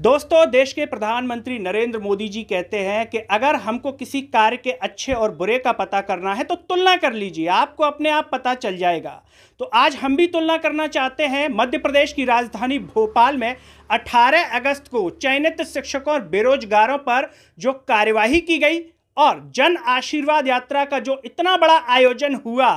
दोस्तों देश के प्रधानमंत्री नरेंद्र मोदी जी कहते हैं कि अगर हमको किसी कार्य के अच्छे और बुरे का पता करना है तो तुलना कर लीजिए आपको अपने आप पता चल जाएगा तो आज हम भी तुलना करना चाहते हैं मध्य प्रदेश की राजधानी भोपाल में 18 अगस्त को चयनित शिक्षकों और बेरोजगारों पर जो कार्यवाही की गई और जन आशीर्वाद यात्रा का जो इतना बड़ा आयोजन हुआ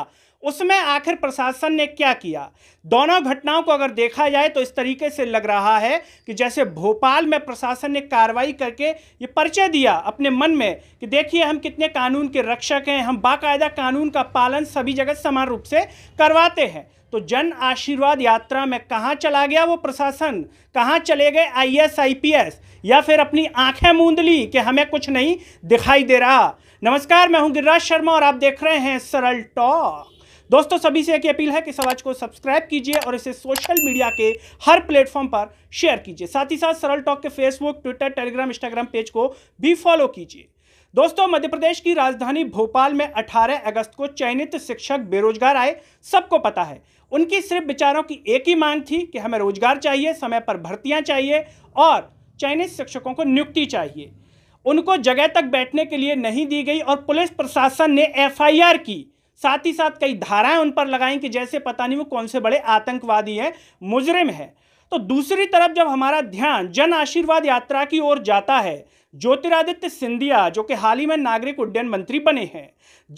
उसमें आखिर प्रशासन ने क्या किया दोनों घटनाओं को अगर देखा जाए तो इस तरीके से लग रहा है कि जैसे भोपाल में प्रशासन ने कार्रवाई करके ये परिचय दिया अपने मन में कि देखिए हम कितने कानून के रक्षक हैं हम बाकायदा कानून का पालन सभी जगह समान रूप से करवाते हैं तो जन आशीर्वाद यात्रा में कहाँ चला गया वो प्रशासन कहाँ चले गए आईएएस एस या फिर अपनी आंखें मूंद ली कि हमें कुछ नहीं दिखाई दे रहा नमस्कार मैं हूं गिरिराज शर्मा और आप देख रहे हैं सरल टॉक दोस्तों सभी से एक अपील है कि सवाज को सब्सक्राइब कीजिए और इसे सोशल मीडिया के हर प्लेटफॉर्म पर शेयर कीजिए साथ ही साथ सरल टॉक के Facebook Twitter Telegram Instagram page को भी फॉलो कीजिए दोस्तों मध्य प्रदेश की राजधानी भोपाल में 18 अगस्त को चयनित शिक्षक बेरोजगार आए सबको पता है उनकी सिर्फ विचारों की एक ही मांग थी कि हमें रोजगार चाहिए समय पर भर्तियां चाहिए और चयनित शिक्षकों को नियुक्ति चाहिए उनको जगह तक बैठने के लिए नहीं दी गई और पुलिस प्रशासन ने एफआईआर की साथ ही साथ कई धाराएं उन पर लगाई कि जैसे पता नहीं वो कौन से बड़े आतंकवादी हैं मुजरिम है तो दूसरी तरफ जब हमारा ध्यान जन आशीर्वाद यात्रा की ओर जाता है ज्योतिरादित्य सिंधिया जो कि हाल ही में नागरिक उड्डयन मंत्री बने हैं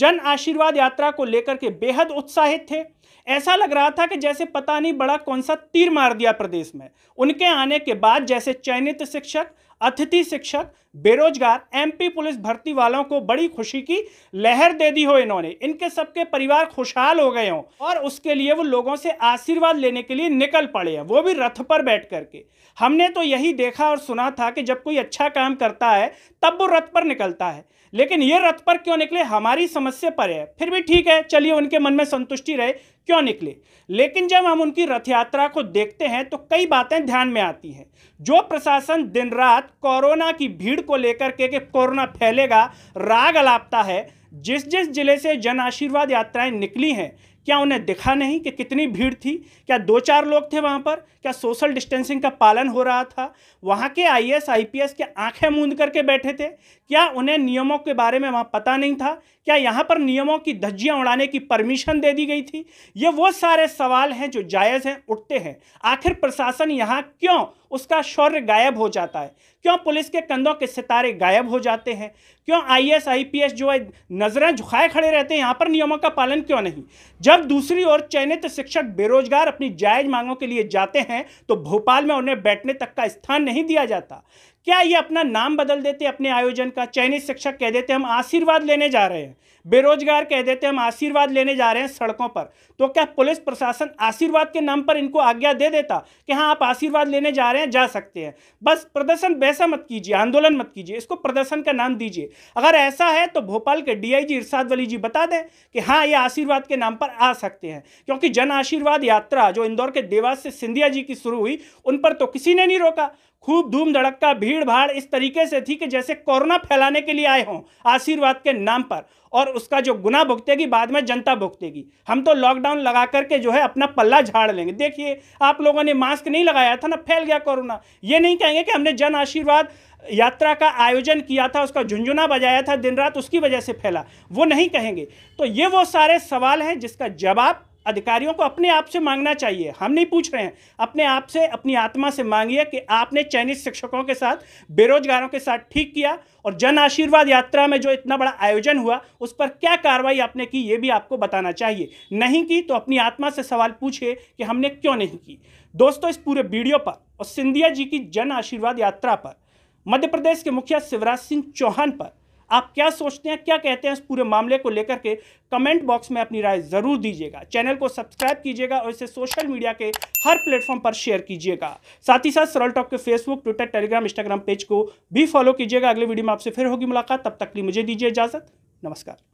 जन आशीर्वाद यात्रा को लेकर के बेहद उत्साहित थे ऐसा लग रहा था कि जैसे पता नहीं बड़ा कौन सा तीर मार दिया प्रदेश में उनके आने के बाद जैसे चयनित शिक्षक अतिथि शिक्षक बेरोजगार एमपी पुलिस भर्ती वालों को बड़ी खुशी की लहर दे दी हो इन्होंने इनके सबके परिवार खुशहाल हो गए हो और उसके लिए वो लोगों से आशीर्वाद लेने के लिए निकल पड़े हैं वो भी रथ पर बैठ करके हमने तो यही देखा और सुना था कि जब कोई अच्छा काम करता है तब वो रथ पर निकलता है लेकिन ये रथ पर क्यों निकले हमारी समस्या पर है फिर भी ठीक है चलिए उनके मन में संतुष्टि रहे क्यों निकले लेकिन जब हम उनकी रथ यात्रा को देखते हैं तो कई बातें ध्यान में आती हैं जो प्रशासन दिन रात कोरोना की भीड़ को लेकर के कि कोरोना फैलेगा राग अलापता है जिस जिस जिले से जन आशीर्वाद यात्राएं निकली हैं क्या उन्हें दिखा नहीं कि कितनी भीड़ थी क्या दो चार लोग थे वहाँ पर क्या सोशल डिस्टेंसिंग का पालन हो रहा था वहाँ के आईएएस आईपीएस के आंखें मूंद करके बैठे थे क्या उन्हें नियमों के बारे में वहाँ पता नहीं था क्या यहाँ पर नियमों की धज्जियाँ उड़ाने की परमिशन दे दी गई थी ये वो सारे सवाल हैं जो जायज़ हैं उठते हैं आखिर प्रशासन यहाँ क्यों उसका शौर्य गायब हो जाता है क्यों पुलिस के कंधों के सितारे गायब हो जाते हैं क्यों आईएएस आईपीएस जो है नजरें झुकाए खड़े रहते हैं यहाँ पर नियमों का पालन क्यों नहीं जब दूसरी ओर चयनित शिक्षक बेरोजगार अपनी जायज मांगों के लिए जाते हैं तो भोपाल में उन्हें बैठने तक का स्थान नहीं दिया जाता क्या ये अपना नाम बदल देते अपने आयोजन का चयनित शिक्षक कह देते हम आशीर्वाद लेने जा रहे हैं बेरोजगार कह देते हम आशीर्वाद लेने जा रहे हैं सड़कों पर तो क्या पुलिस प्रशासन आशीर्वाद के नाम पर इनको आज्ञा दे देता कि हाँ आप आशीर्वाद लेने जा रहे हैं जा सकते हैं बस प्रदर्शन वैसा मत कीजिए आंदोलन मत कीजिए इसको प्रदर्शन का नाम दीजिए अगर ऐसा है तो भोपाल के डीआईजी इरशाद वली जी बता दें कि हाँ ये आशीर्वाद के नाम पर आ सकते हैं क्योंकि जन आशीर्वाद यात्रा जो इंदौर के देवास से सिंधिया जी की शुरू हुई उन पर तो किसी ने नहीं रोका खूब धूम का भीड़ भाड़ इस तरीके से थी कि जैसे कोरोना फैलाने के लिए आए हों आशीर्वाद के नाम पर और उसका जो गुना भुगतेगी बाद में जनता भुगतेगी हम तो लॉकडाउन लगा करके जो है अपना पल्ला झाड़ लेंगे देखिए आप लोगों ने मास्क नहीं लगाया था ना फैल गया कोरोना ये नहीं कहेंगे कि हमने जन आशीर्वाद यात्रा का आयोजन किया था उसका झुंझुना बजाया था दिन रात उसकी वजह से फैला वो नहीं कहेंगे तो ये वो सारे सवाल हैं जिसका जवाब अधिकारियों को अपने आप से मांगना चाहिए हम नहीं पूछ रहे हैं अपने आप से अपनी आत्मा से मांगिए कि आपने चयनित शिक्षकों के साथ बेरोजगारों के साथ ठीक किया और जन आशीर्वाद यात्रा में जो इतना बड़ा आयोजन हुआ उस पर क्या कार्रवाई आपने की ये भी आपको बताना चाहिए नहीं की तो अपनी आत्मा से सवाल पूछिए कि हमने क्यों नहीं की दोस्तों इस पूरे वीडियो पर और सिंधिया जी की जन आशीर्वाद यात्रा पर मध्य प्रदेश के मुखिया शिवराज सिंह चौहान पर आप क्या सोचते हैं क्या कहते हैं इस पूरे मामले को लेकर के कमेंट बॉक्स में अपनी राय ज़रूर दीजिएगा चैनल को सब्सक्राइब कीजिएगा और इसे सोशल मीडिया के हर प्लेटफॉर्म पर शेयर कीजिएगा साथ ही साथ सरल टॉक के Facebook Twitter Telegram Instagram page को भी फॉलो कीजिएगा अगले वीडियो में आपसे फिर होगी मुलाकात तब तक लिए मुझे दीजिए इजाज़त नमस्कार